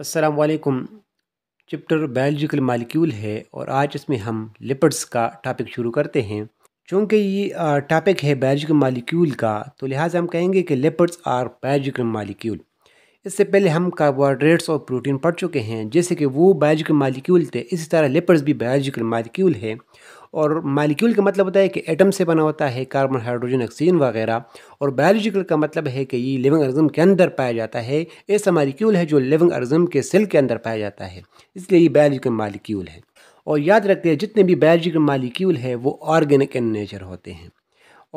असलकुम chapter biological molecule है और आज इसमें हम लिपिड्स का टॉपिक शुरू करते हैं चूँकि ये टॉपिक है बायोलॉजिकल मालिक्यूल का तो लिहाजा हम कहेंगे कि लिपिड्स आर बायोलॉजिकल मालिक्यूल इससे पहले हम कार्बोहाइड्रेट्स और प्रोटीन पढ़ चुके हैं जैसे कि वो बायोलॉजिकल मालिक्यूल थे इसी तरह लिपर्स भी बायोलॉजिकल मालिक्यूल है और मालिक्यूल का मतलब होता है कि एटम से बना होता है कार्बन हाइड्रोजन ऑक्सीजन वगैरह और बायोलॉजिकल का मतलब है कि ये लिविंग ऑर्गजम के अंदर पाया जाता है ऐसा मालिक्यूल है जो लिविंग अर्जम के सेल के अंदर पाया जाता है इसलिए ये बायोलॉजिकल मालिक्यूल है और याद रखते हैं जितने भी बायोलॉजिकल मालिक्यूल है वो ऑर्गेनिक इन नेचर होते हैं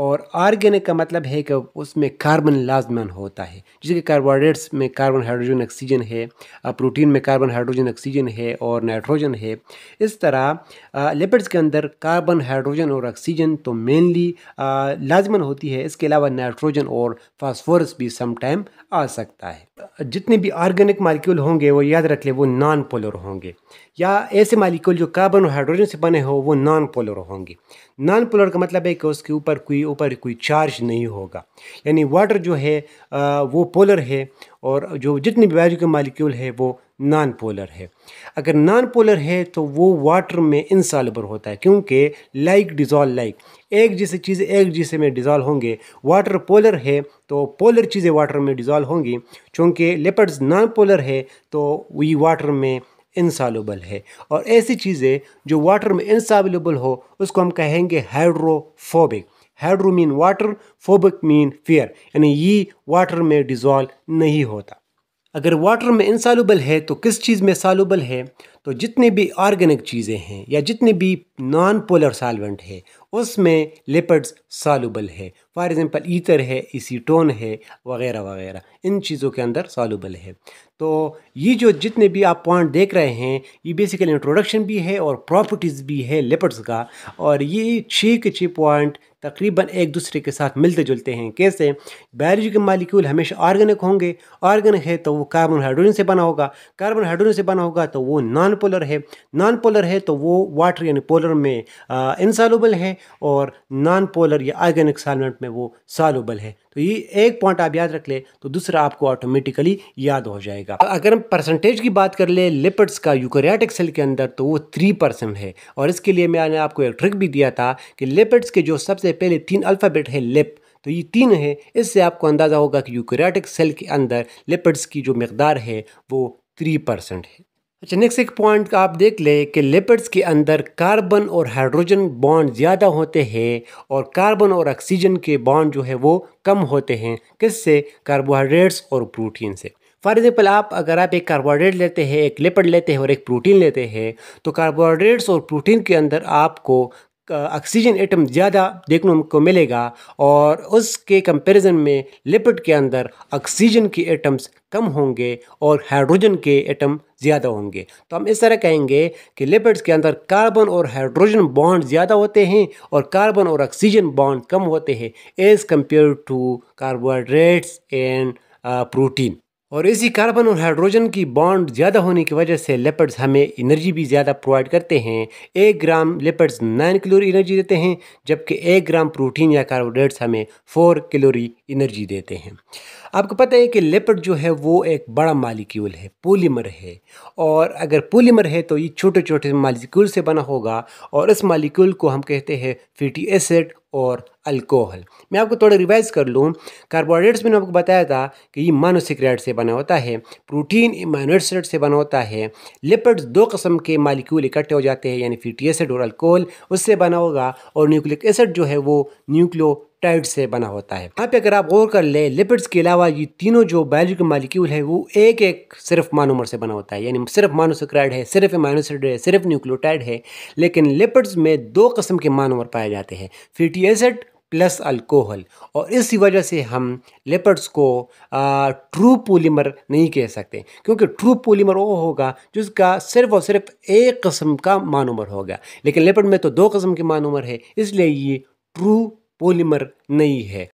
और आर्गेनिक का मतलब है कि उसमें कार्बन लाजमन होता है जैसे कि कार्बोहाइड्रेट्स में कार्बन हाइड्रोजन ऑक्सीजन है प्रोटीन में कार्बन हाइड्रोजन ऑक्सीजन है और नाइट्रोजन है इस तरह लिपिड्स के अंदर कार्बन हाइड्रोजन और ऑक्सीजन तो मेनली लाजमन होती है इसके अलावा नाइट्रोजन और फॉस्फोरस भी समटाइम आ सकता है जितने भी ऑर्गेनिक मालिक्यूल होंगे वो याद रख ले वो नॉन पोलर होंगे या ऐसे मालिक्यूल जो कार्बन और हाइड्रोजन से बने हो वो नॉन पोलर होंगे नॉन पोलर का मतलब है कि उसके ऊपर कोई ऊपर कोई चार्ज नहीं होगा यानी वाटर जो है वो पोलर है और जो जितने भी वायु के मालिक्यूल है वो नॉन पोलर है अगर नॉन पोलर है तो वो वाटर में इनसालबर होता है क्योंकि लाइक डिज़ॉल्व लाइक एक जैसे चीज़ें एक जैसे में डिज़ॉल्व होंगे वाटर पोलर है तो पोलर चीज़ें वाटर में डिज़ॉल्व होंगी चूँकि लेपर्ड्स नॉन पोलर है तो वही वाटर में इंसॉलबल है और ऐसी चीज़ें जो वाटर में इनसालुबल हो उसको हम कहेंगे hydrophobic hydro mean water phobic mean fear यानी ये वाटर में डिज़ोल्व नहीं होता अगर वाटर में इंसॉलुबल है तो किस चीज़ में सालूबल है तो जितने भी ऑर्गेनिक चीज़ें हैं या जितने भी नॉन पोलर सॉल्वेंट है उसमें लिपिड्स सालूबल है फॉर एग्ज़ाम्पल ईथर है इसीटोन है वगैरह वगैरह इन चीज़ों के अंदर सालूबल है तो ये जो जितने भी आप पॉइंट देख रहे हैं ये बेसिकली इंट्रोडक्शन भी है और प्रॉपर्टीज़ भी है लिपिड्स का और ये छः के छः पॉइंट तकरीबन एक दूसरे के साथ मिलते जुलते हैं कैसे बायोलॉजी के मालिक्यूल हमेशा ऑर्गेनिक होंगे ऑर्गेनिक है तो वो कार्बन हाइड्रोजन से बना होगा कार्बन हाइड्रोजन से बना होगा तो वो नॉन पोलर है नॉन पोलर है तो वो वाटर यानी पोलर में इनसॉलुबल है और नॉन पोलर या ऑर्गेनिक सालमेंट में वो सॉलुबल है तो ये एक पॉइंट आप याद रख ले तो दूसरा आपको ऑटोमेटिकली याद हो जाएगा अगर हम परसेंटेज की बात कर ले लिपिड्स का यूकोरियाटिक सेल के अंदर तो वो थ्री परसेंट है और इसके लिए मैंने आपको एक ट्रिक भी दिया था कि लिपिड्स के जो सबसे पहले तीन अल्फ़ाबेट है लिप तो ये तीन है इससे आपको अंदाज़ा होगा कि यूकोरियाटिक सेल के अंदर लिपिड्स की जो मकदार है वो थ्री परसेंट है अच्छा नेक्स्ट एक पॉइंट आप देख ले कि लिपिड्स के अंदर कार्बन और हाइड्रोजन बॉन्ड ज़्यादा होते हैं और कार्बन और ऑक्सीजन के बॉन्ड जो है वो कम होते हैं किससे कार्बोहाइड्रेट्स और प्रोटीन से फॉर एग्जाम्पल आप अगर आप एक कार्बोहाइड्रेट लेते हैं एक लिपिड लेते हैं और एक प्रोटीन लेते हैं तो कार्बोहाइड्रेट्स और प्रोटीन के अंदर आपको ऑक्सीजन एटम ज़्यादा देखने को मिलेगा और उसके कंपैरिजन में लिपिड के अंदर ऑक्सीजन के एटम्स कम होंगे और हाइड्रोजन के एटम ज़्यादा होंगे तो हम इस तरह कहेंगे कि लिपिड्स के अंदर कार्बन और हाइड्रोजन बॉन्ड ज़्यादा होते हैं और कार्बन और ऑक्सीजन बॉन्ड कम होते हैं as compare to carbohydrates and protein और इसी कार्बन और हाइड्रोजन की बॉन्ड ज़्यादा होने की वजह से लेपर्ड्स हमें एनर्जी भी ज़्यादा प्रोवाइड करते हैं एक gram lipids nine calorie energy देते हैं जबकि एक ग्राम प्रोटीन या कार्बोहाइड्रेट्स हमें फोर किलोरी एनर्जी देते हैं आपको पता है कि लेपर्ड जो है वो एक बड़ा मालिक्यूल है पोलीमर है और अगर पोलीमर है तो ये छोटे छोटे मालिक्यूल से बना होगा और इस मालिक्यूल को हम कहते हैं फिटी एसिड और अल्कोहल मैं आपको थोड़ा रिवाइज कर लूँ कार्बोहाइड्रेट्स मैंने आपको बताया था कि ये मानोसिक्रेट से बना होता है प्रोटीन मानोसिक्रेट से बना होता है लिपिड्स दो कस्म के मालिक्यूल इकट्ठे हो जाते हैं यानी फीटी एसिड और अल्कोहल उससे बना होगा और न्यूक्लिक एसिड जो है वो न्यूक्लियो पेप्टाइड से बना होता है यहाँ पे अगर आप गौर कर ले लिपिड्स के अलावा ये तीनों जो बायोलॉजिकल मालिक्यूल है वो एक एक सिर्फ मानोमर से बना होता है यानी सिर्फ मानोसक्राइड है सिर्फ एमाइनोसिड है सिर्फ न्यूक्लियोटाइड है लेकिन लिपिड्स में दो कस्म के मानोमर पाए जाते हैं फिटी एसिड प्लस अल्कोहल और इसी वजह से हम लिपिड्स को आ, ट्रू पोलीमर नहीं कह सकते क्योंकि ट्रू पोलीमर वो होगा जिसका सिर्फ और सिर्फ एक कस्म का मानोमर होगा लेकिन लिपिड में तो दो कस्म के मानोमर है इसलिए ये ट्रू पॉलीमर नहीं है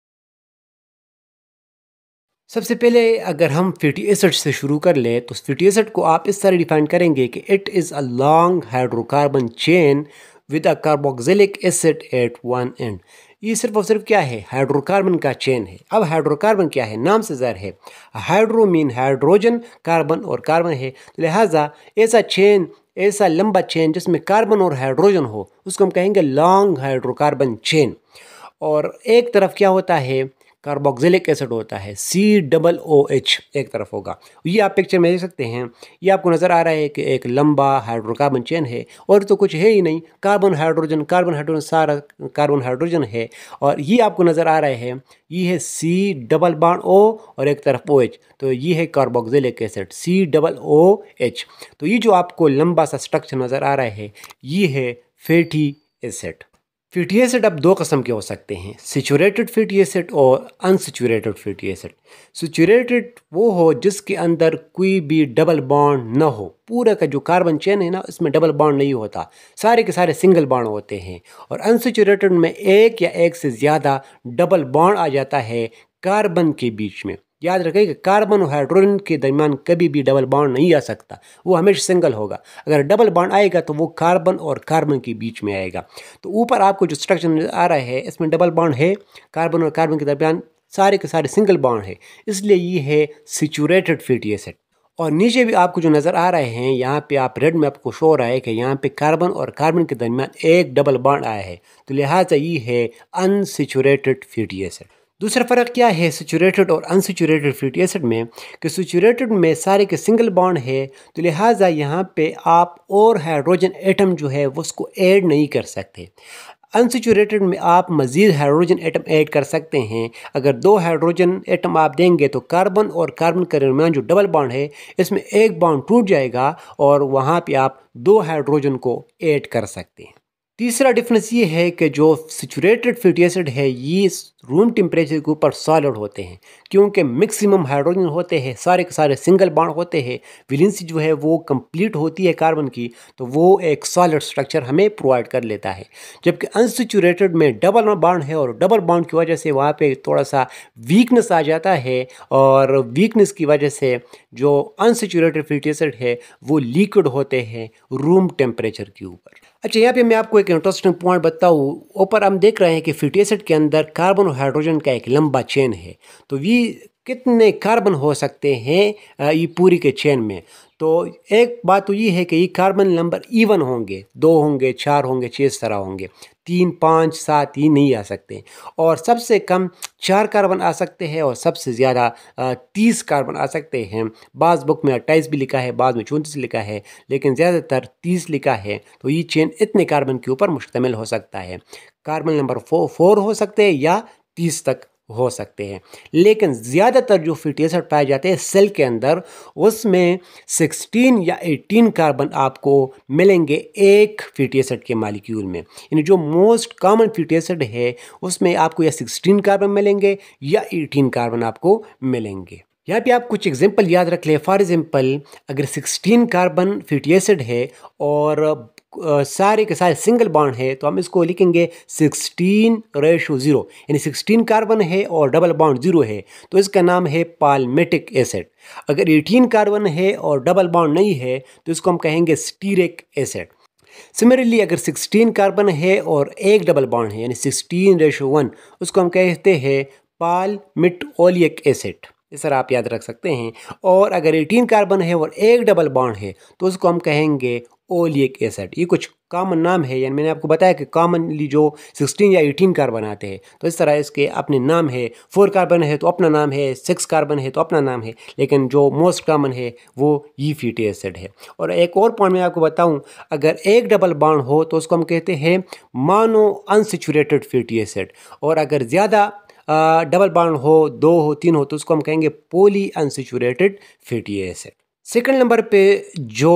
सबसे पहले अगर हम फिटी एसड से शुरू कर लें तो फिटी एसड को आप इस तरह डिफाइन करेंगे कि it is a long hydrocarbon chain with a carboxylic acid at one end ये सिर्फ और सिर्फ क्या है हाइड्रोकार्बन का चेन है अब हाइड्रोकार्बन क्या है नाम से जहर है हाइड्रो मीन हाइड्रोजन कार्बन और कार्बन है लिहाजा ऐसा चेन ऐसा लंबा चेन जिसमें कार्बन और हाइड्रोजन हो उसको हम कहेंगे लॉन्ग हाइड्रोकार्बन चेन और एक तरफ क्या होता है कार्बोक्सिलिक एसिड होता है सी डबल ओ एच एक तरफ होगा ये आप पिक्चर में देख सकते हैं ये आपको नज़र आ रहा है कि एक लंबा हाइड्रोकार्बन चेन है और तो कुछ है ही नहीं कार्बन हाइड्रोजन कार्बन हाइड्रोजन सारा कार्बन हाइड्रोजन है और ये आपको नज़र आ रहा है ये है सी डबल बाड ओ और एक तरफ ओ एच तो ये है carboxylic acid C double O H तो ये जो आपको लंबा सा स्ट्रक्चर नज़र आ रहा है ये है फैटी एसिड फीटी एसिड अब दो कस्म के हो सकते हैं सिचुरेटेड फीटी एसिड और अनसिचुरेटेड फीटी एसिड सिचुरेटेड वो हो जिसके अंदर कोई भी डबल बॉन्ड ना हो पूरा का जो कार्बन चेन है ना इसमें डबल बॉन्ड नहीं होता सारे के सारे सिंगल बॉन्ड होते हैं और अनसिचुरेटेड में एक या एक से ज़्यादा डबल बॉन्ड आ जाता है कार्बन के बीच में याद रखें कि कार्बन और हाइड्रोजन के दरमियान कभी भी डबल बाउंड नहीं आ सकता वो हमेशा सिंगल होगा अगर डबल बाउंड आएगा तो वो कार्बन और कार्बन के बीच में आएगा तो ऊपर आपको जो स्ट्रक्चर नज़र आ रहा है इसमें डबल बाउंड है कार्बन और कार्बन के दरमियान सारे के सारे सिंगल बाउंड है इसलिए ये है सिचुरेटेड फिटी एसिड और नीचे भी आपको जो नज़र आ रहे हैं यहाँ पे आप रेड में आपको शो रहा है कि यहाँ पे कार्बन और कार्बन के दरमियान एक डबल बाउंड आया है तो लिहाजा ये है अनसिचुरेटेड फ्यूटी एसिड दूसरा फ़र्क क्या है सेचूरेटेड और अनसेचूरेटेड फैटी एसड में कि सेचूरेटेड में सारे के सिंगल बॉन्ड है तो लिहाजा यहाँ पे आप और हाइड्रोजन एटम जो है वो उसको ऐड नहीं कर सकते अनसेचूरेटेड में आप मज़ीद हाइड्रोजन एटम ऐड कर सकते हैं अगर दो हाइड्रोजन एटम आप देंगे तो कार्बन और कार्बन के दरमियान जो डबल बॉन्ड है इसमें एक बॉन्ड टूट जाएगा और वहाँ पर आप दो हाइड्रोजन को ऐड कर सकते हैं तीसरा डिफरेंस ये है कि जो सिचुरेटेड फैटी एसिड है ये रूम टेम्परेचर के ऊपर सॉलिड होते हैं क्योंकि मैक्सिमम हाइड्रोजन होते हैं सारे के सारे सिंगल बाड होते हैं विलेंसी जो है वो कंप्लीट होती है कार्बन की तो वो एक सॉलिड स्ट्रक्चर हमें प्रोवाइड कर लेता है जबकि अनसिचुरेटेड में डबल बाड है और डबल बाड की वजह से वहाँ पर थोड़ा सा वीकनेस आ जाता है और वीकनेस की वजह से जो अनसिचुरेटेड फैटी एसिड है वो लिक्विड होते हैं रूम टेम्परेचर के ऊपर अच्छा यहाँ पे मैं आपको एक इंटरेस्टिंग पॉइंट बताऊँ ऊपर हम देख रहे हैं कि फैटी एसिड के अंदर कार्बन और हाइड्रोजन का एक लंबा चेन है तो ये कितने कार्बन हो सकते हैं ये पूरी के चेन में तो एक बात तो ये है कि ये कार्बन नंबर इवन होंगे दो होंगे चार होंगे छः तरह होंगे तीन पाँच सात ये नहीं आ सकते और सबसे कम चार कार्बन आ सकते हैं और सबसे ज़्यादा तीस कार्बन आ सकते हैं बाज़ बुक में अट्ठाईस भी लिखा है बाद में चौंतीस लिखा है लेकिन ज़्यादातर तीस लिखा है तो ये चेन इतने कार्बन के ऊपर मुश्तमिल हो सकता है कार्बन नंबर फो फोर हो सकते हैं या तीस तक हो सकते हैं लेकिन ज़्यादातर जो फिटी एसड पाए जाते हैं सेल के अंदर उसमें 16 या 18 कार्बन आपको मिलेंगे एक फिटी एसड के मालिक्यूल में यानी जो मोस्ट कॉमन फिटी एसड है उसमें आपको या 16 कार्बन मिलेंगे या 18 कार्बन आपको मिलेंगे यहाँ पे आप कुछ एग्जांपल याद रख लें फॉर एग्जांपल अगर 16 कार्बन फिटी एसड है और सारे के सारे सिंगल बॉन्ड है तो हम इसको लिखेंगे सिक्सटीन रेशो ज़ीरो यानी सिक्सटीन कार्बन है और डबल बॉन्ड ज़ीरो है तो इसका नाम है पालमेटिक एसिड अगर एटीन कार्बन है और डबल बॉन्ड नहीं है तो इसको हम कहेंगे स्टीरिक एसिड सिमिलरली अगर 16 कार्बन है और एक डबल बॉन्ड है यानी सिक्सटीन रेशो वन उसको हम कहते हैं पाल मिट ओलियक एसिड ये सर आप याद रख सकते हैं और अगर 18 कार्बन है और एक डबल बॉन्ड है तो उसको हम कहेंगे ओलिक एसिड ये कुछ कॉमन नाम है यानी मैंने आपको बताया कि कॉमनली जो 16 या 18 कार्बन आते हैं तो इस तरह इसके अपने नाम है फोर कार्बन है तो अपना नाम है सिक्स कार्बन है तो अपना नाम है लेकिन जो मोस्ट कॉमन है वो ई फीटी एसिड है और एक और पॉइंट मैं आपको बताऊं अगर एक डबल बाउंड हो तो उसको हम कहते हैं मानो अनसेचुरेटेड फीटी एसिड और अगर ज़्यादा डबल बाउंड हो दो हो तीन हो तो उसको हम कहेंगे poly unsaturated fatty acid second number पे जो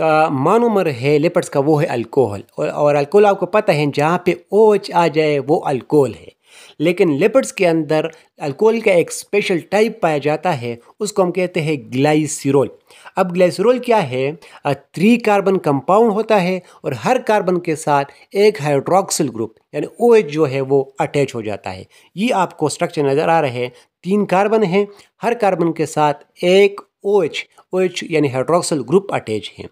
मान है लिपट्स का वो है अल्कोहल और, और अल्कोहल आपको पता है जहाँ पे ओच आ जाए वो अल्कोहल है लेकिन लिपट्स के अंदर अल्कोहल का एक स्पेशल टाइप पाया जाता है उसको हम कहते हैं ग्लाइसिरोल अब ग्लाइसिरोल क्या है थ्री कार्बन कंपाउंड होता है और हर कार्बन के साथ एक हाइड्रोक्सिल ग्रुप यानी ओ जो है वो अटैच हो जाता है ये आपको स्ट्रक्चर नज़र आ रहे हैं तीन कार्बन है हर कार्बन के साथ एक O OH O OH H यानी हाइड्रोक्सल ग्रुप अटैच है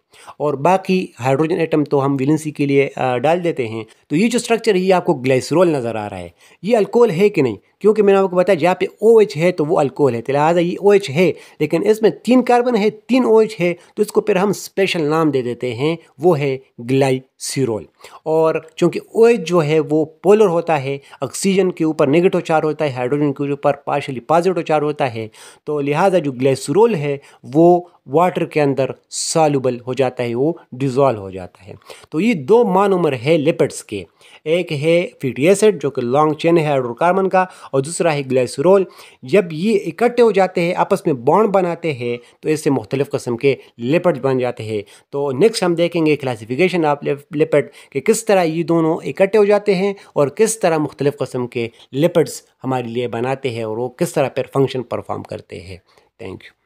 और बाकी हाइड्रोजन एटम तो हम विलेंसी के लिए डाल देते हैं तो ये जो स्ट्रक्चर है ये आपको ग्लाइसरोल नज़र आ रहा है ये अल्कोहल है कि नहीं क्योंकि मैंने आपको बताया जहाँ पे ओ OH है तो वो अल्कोहल है तो लिहाजा ये ओ OH है लेकिन इसमें तीन कार्बन है तीन ओ OH है तो इसको फिर हम स्पेशल नाम दे देते हैं वो है ग्लाइसिरोल और चूँकि ओ OH जो है वो पोलर होता है ऑक्सीजन के ऊपर नेगेटिव चार होता है हाइड्रोजन के ऊपर पार्शली पॉजिटिव चार होता है तो लिहाजा जो ग्लाइसरोल है वो वाटर के अंदर सालुबल हो जाता है वो डिज़ोल्व हो जाता है तो ये दो मानोमर है लिपिड्स के एक है फीटी एसिड जो कि लॉन्ग चेन है हाइड्रोकार्बन का और दूसरा है ग्लाइसरोल जब ये इकट्ठे हो जाते हैं आपस में बॉन्ड बनाते हैं तो इससे मुख्तलिफ़ कस्म के लिपट बन जाते हैं तो नेक्स्ट हम देखेंगे क्लासीफिकेशन ऑफ लेपट कि किस तरह ये दोनों इकट्ठे हो जाते हैं और किस तरह मुख्तलिफ़ कस्म के लिपट्स हमारे लिए बनाते हैं और वो किस तरह पर फंक्शन परफॉर्म करते हैं थैंक यू